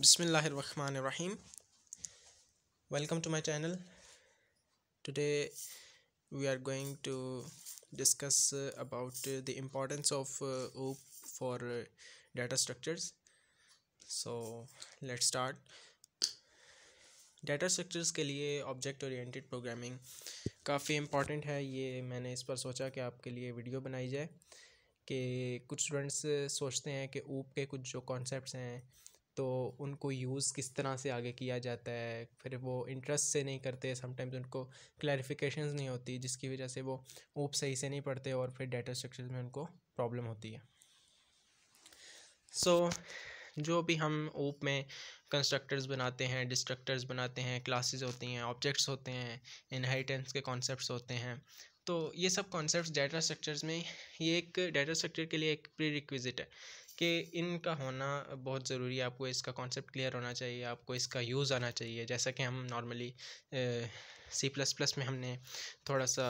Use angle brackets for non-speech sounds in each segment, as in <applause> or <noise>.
बसमिल welcome to my channel today we are going to discuss about the importance of OOP for data structures so let start data structures के लिए object oriented programming काफ़ी important है ये मैंने इस पर सोचा कि आपके लिए वीडियो बनाई जाए कि कुछ स्टूडेंट्स uh, सोचते हैं कि ऊप के कुछ जो कॉन्सेप्ट हैं तो उनको यूज़ किस तरह से आगे किया जाता है फिर वो इंटरेस्ट से नहीं करते समटाइम्स उनको क्लैरिफिकेशन नहीं होती जिसकी वजह से वो ऊप सही से नहीं पढ़ते और फिर डेटा स्ट्रक्चर में उनको प्रॉब्लम होती है सो so, जो भी हम ऊप में कंस्ट्रक्टर्स बनाते हैं डिस्ट्रक्टर्स बनाते हैं क्लासेस होती हैं ऑब्जेक्ट्स होते हैं इनहेरिटेंस के कॉन्सेप्ट होते हैं तो ये सब कॉन्सेप्ट डाटा स्ट्रक्चर्स में ये एक डाटा स्ट्रक्चर के लिए एक प्री है कि इनका होना बहुत ज़रूरी है आपको इसका कॉन्सेप्ट क्लियर होना चाहिए आपको इसका यूज़ आना चाहिए जैसा कि हम नॉर्मली सी प्लस प्लस में हमने थोड़ा सा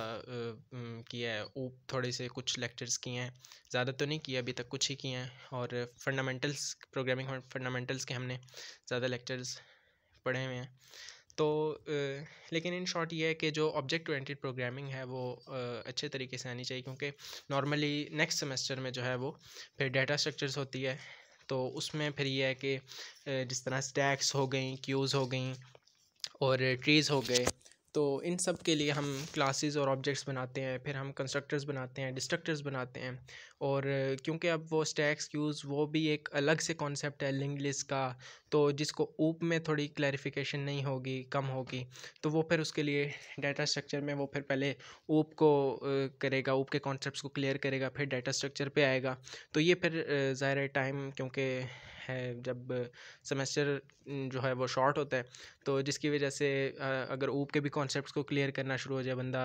किया है ऊप थोड़े से कुछ लेक्चर्स किए हैं ज़्यादा तो नहीं किया अभी तक कुछ ही किए हैं और फंडामेंटल्स प्रोग्रामिंग फंडामेंटल्स के हमने ज़्यादा लेक्चर्स पढ़े हुए हैं तो लेकिन इन शॉर्ट ये है कि जो ऑब्जेक्ट ओरिएंटेड प्रोग्रामिंग है वो अच्छे तरीके से आनी चाहिए क्योंकि नॉर्मली नेक्स्ट सेमेस्टर में जो है वो फिर डाटा स्ट्रक्चर्स होती है तो उसमें फिर ये है कि जिस तरह स्टैक्स हो गई क्यूज़ हो गई और ट्रीज़ हो गए तो इन सब के लिए हम क्लासेस और ऑब्जेक्ट्स बनाते हैं फिर हम कंस्ट्रक्टर्स बनाते हैं डिस्ट्रक्टर्स बनाते हैं और क्योंकि अब वो स्टैक्स यूज़ वो भी एक अलग से कॉन्सेप्ट है लिंक लिस्ट का तो जिसको ऊप में थोड़ी क्लैरिफिकेशन नहीं होगी कम होगी तो वो फिर उसके लिए डाटा स्ट्रक्चर में वो फिर पहले ऊप को करेगा ऊप के कॉन्सेप्ट को क्लियर करेगा फिर डाटा स्ट्रक्चर पर आएगा तो ये फिर ज़ाहिर टाइम क्योंकि है जब सेमेस्टर जो है वो शॉर्ट होता है तो जिसकी वजह से अगर ऊप के भी कॉन्सेप्ट को क्लियर करना शुरू हो जाए बंदा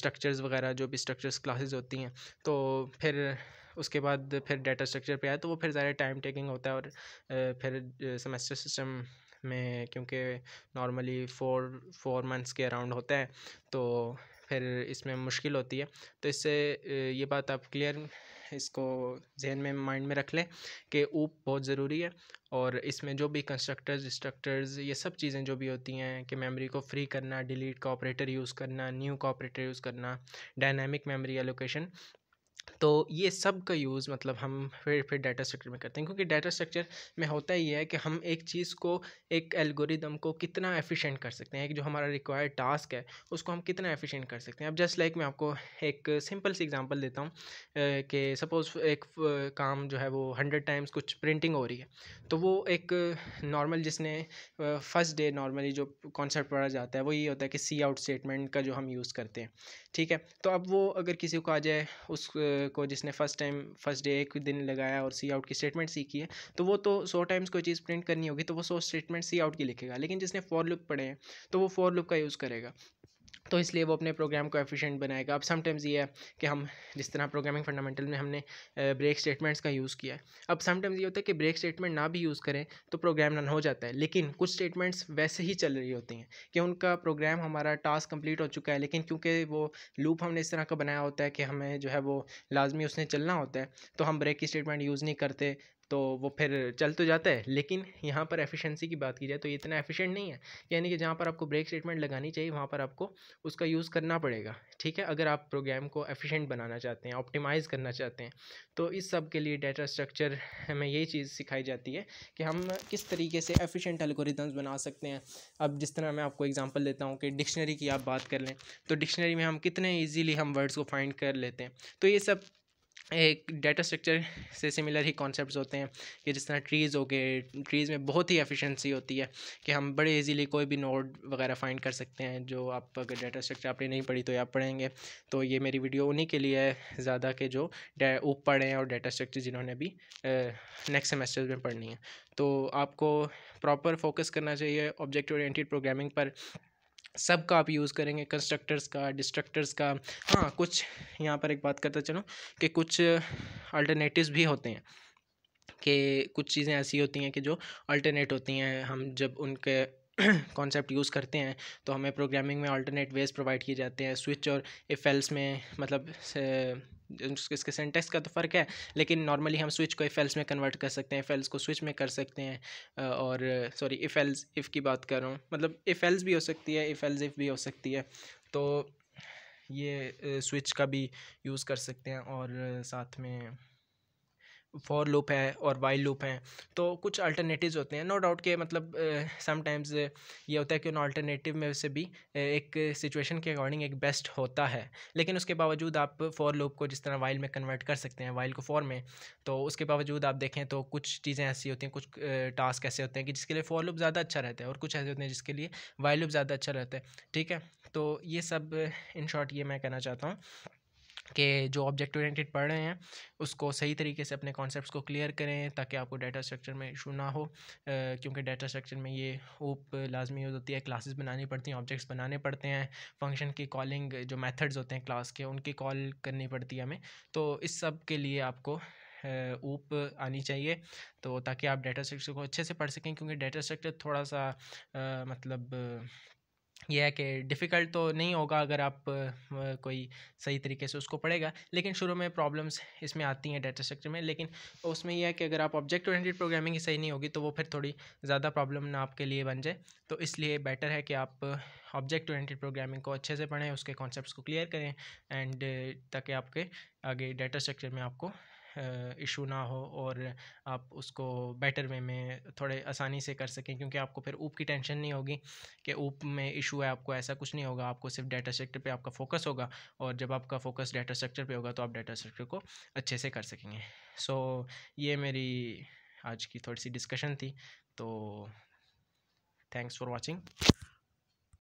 स्ट्रक्चर्स वगैरह जो भी स्ट्रक्चर्स क्लासेज होती हैं तो फिर उसके बाद फिर डाटा स्ट्रक्चर पे आए तो वो फिर ज़्यादा टाइम टेकिंग होता है और फिर सेमेस्टर सिस्टम में क्योंकि नॉर्मली फोर फोर मंथ्स के अराउंड होता है तो फिर इसमें मुश्किल होती है तो इससे ये बात आप क्लियर इसको जहन में माइंड में रख लें कि ऊप बहुत ज़रूरी है और इसमें जो भी कंस्ट्रक्टर्स स्ट्रक्टर्स ये सब चीज़ें जो भी होती हैं कि मेमोरी को फ्री करना डिलीट का ऑपरेटर यूज़ करना न्यू का ऑपरेटर यूज़ करना डायनामिक मेमोरी एलोकेशन तो ये सब का यूज़ मतलब हम फिर फिर डाटा स्ट्रक्चर में करते हैं क्योंकि डाटा स्ट्रक्चर में होता ही है कि हम एक चीज़ को एक एल्गोरिदम को कितना एफिशिएंट कर सकते हैं एक जो हमारा रिक्वायर्ड टास्क है उसको हम कितना एफिशिएंट कर सकते हैं अब जस्ट लाइक मैं आपको एक सिंपल सी एग्जांपल देता हूँ कि सपोज़ एक काम जो है वो हंड्रेड टाइम्स कुछ प्रिंटिंग हो रही है तो वो एक नॉर्मल जिसने फर्स्ट डे नॉर्मली जो कॉन्सेप्ट पढ़ा जाता है वो ये होता है कि सी आउट स्टेटमेंट का जो हम यूज़ करते हैं ठीक है तो अब वो अगर किसी को आ जाए उस को जिसने फर्स्ट टाइम फर्स्ट डे एक दिन लगाया और सी आउट की स्टेटमेंट सीखी है तो वो तो सौ टाइम्स कोई चीज़ प्रिंट करनी होगी तो वो सौ स्टेटमेंट सी आउट की लिखेगा लेकिन जिसने फॉर लुक पढ़े हैं तो वो फॉर लुक का यूज़ करेगा तो इसलिए वो अपने प्रोग्राम को एफिशिएंट बनाएगा अब समटाइम्स ये है कि हम जिस तरह प्रोग्रामिंग फंडामेंटल में हमने ब्रेक स्टेटमेंट्स का यूज़ किया है अब समटाइम्स ये होता है कि ब्रेक स्टेटमेंट ना भी यूज़ करें तो प्रोग्राम रन हो जाता है लेकिन कुछ स्टेटमेंट्स वैसे ही चल रही होती हैं कि उनका प्रोग्राम हमारा टास्क कम्प्लीट हो चुका है लेकिन क्योंकि वो लूप हमने इस तरह का बनाया होता है कि हमें जो है वो लाजमी उसने चलना होता है तो हम ब्रेक की स्टेटमेंट यूज़ नहीं करते तो वो फिर चल तो जाता है लेकिन यहाँ पर एफिशिएंसी की बात की जाए तो ये इतना एफिशिएंट नहीं है यानी कि जहाँ पर आपको ब्रेक स्टेटमेंट लगानी चाहिए वहाँ पर आपको उसका यूज़ करना पड़ेगा ठीक है अगर आप प्रोग्राम को एफिशिएंट बनाना चाहते हैं ऑप्टिमाइज़ करना चाहते हैं तो इस सब के लिए डाटा स्ट्रक्चर हमें यही चीज़ सिखाई जाती है कि हम किस तरीके से एफिशेंट एल्गोरिदम्स बना सकते हैं अब जिस तरह मैं आपको एग्ज़ाम्पल देता हूँ कि डिक्शनरी की आप बात कर लें तो डिक्शनरी में हम कितने ईजीली हम वर्ड्स को फाइंड कर लेते हैं तो ये सब एक डेटा स्ट्रक्चर से सिमिलर ही कॉन्सेप्ट्स होते हैं कि जिस तरह ट्रीज़ हो गए ट्रीज़ में बहुत ही एफिशिएंसी होती है कि हम बड़े इजीली कोई भी नोड वगैरह फाइंड कर सकते हैं जो आप अगर डेटा स्ट्रक्चर आपने नहीं पढ़ी तो आप पढ़ेंगे तो ये मेरी वीडियो उन्हीं के लिए है ज़्यादा के जो ऊप पढ़े हैं और डेटा स्ट्रक्चर जिन्होंने भी नेक्स्ट सेमेस्टर में पढ़नी है तो आपको प्रॉपर फोकस करना चाहिए ऑब्जेक्ट ओरिएंटेड प्रोग्रामिंग पर सब का आप यूज़ करेंगे कंस्ट्रक्टर्स का डिस्ट्रक्टर्स का हाँ कुछ यहाँ पर एक बात करता चलो कि कुछ अल्टरनेटिव्स भी होते हैं कि कुछ चीज़ें ऐसी होती हैं कि जो अल्टरनेट होती हैं हम जब उनके कॉन्सेप्ट <clears throat> यूज़ करते हैं तो हमें प्रोग्रामिंग में अल्टरनेट वेज प्रोवाइड किए जाते हैं स्विच और एफ में मतलब इसके सेंटेक्स का तो फ़र्क है लेकिन नॉर्मली हम स्विच को इफ़ एल्स में कन्वर्ट कर सकते हैं इफ़ एल्स को स्विच में कर सकते हैं और सॉरी इफ़ एल्स इफ़ की बात कर रहा हूँ मतलब इफ़ एल्स भी हो सकती है इफ़ एल्स इफ़ भी हो सकती है तो ये स्विच का भी यूज़ कर सकते हैं और साथ में फॉर लूप है और वाइल लूप है तो कुछ अल्टरनेटिव्स होते हैं नो डाउट के मतलब समटाइम्स ये होता है कि उन अल्टरनेटिव में से भी एक सिचुएशन के अकॉर्डिंग एक बेस्ट होता है लेकिन उसके बावजूद आप फॉर लूप को जिस तरह वाइल में कन्वर्ट कर सकते हैं वाइल को फॉर में तो उसके बावजूद आप देखें तो कुछ चीज़ें ऐसी होती हैं कुछ टास्क ऐसे होते हैं कि जिसके लिए फॉर लूप ज़्यादा अच्छा रहता है और कुछ ऐसे होते हैं जिसके लिए वाइल लूप ज़्यादा अच्छा रहता है ठीक है तो ये सब इन शॉर्ट ये मैं कहना चाहता हूँ के जो ऑब्जेक्ट ओरिएंटेड पढ़ रहे हैं उसको सही तरीके से अपने कॉन्सेप्ट्स को क्लियर करें ताकि आपको डाटा स्ट्रक्चर में इशू ना हो क्योंकि डाटा स्ट्रक्चर में ये होप लाजमी होती है क्लासेस बनानी पड़ती हैं ऑब्जेक्ट्स बनाने पड़ते हैं फंक्शन की कॉलिंग जो मेथड्स होते हैं क्लास के उनकी कॉल करनी पड़ती है हमें तो इस सब के लिए आपको ऊप आनी चाहिए तो ताकि आप डाटा स्ट्रक्चर को अच्छे से पढ़ सकें क्योंकि डाटा स्ट्रक्चर थोड़ा सा आ, मतलब यह है कि डिफ़िकल्ट तो नहीं होगा अगर आप कोई सही तरीके से उसको पढ़ेगा लेकिन शुरू में प्रॉब्लम्स इसमें आती हैं डाटा स्ट्रक्चर में लेकिन उसमें यह है कि अगर आप ऑब्जेक्ट ओरिएंटेड प्रोग्रामिंग ही सही नहीं होगी तो वो फिर थोड़ी ज़्यादा प्रॉब्लम ना आपके लिए बन जाए तो इसलिए बेटर है कि आप ऑब्जेक्ट ओरिएंटेड प्रोग्रामिंग को अच्छे से पढ़ें उसके कॉन्सेप्ट को क्लियर करें एंड ताकि आपके आगे डाटा स्ट्रक्चर में आपको इशू ना हो और आप उसको बेटर वे में थोड़े आसानी से कर सकें क्योंकि आपको फिर ऊप की टेंशन नहीं होगी कि ऊप में इशू है आपको ऐसा कुछ नहीं होगा आपको सिर्फ डाटा स्ट्रक्चर पे आपका फोकस होगा और जब आपका फोकस डाटा स्ट्रक्चर पे होगा तो आप डाटा स्ट्रक्चर को अच्छे से कर सकेंगे सो so, ये मेरी आज की थोड़ी सी डिस्कशन थी तो थैंक्स फॉर वॉचिंग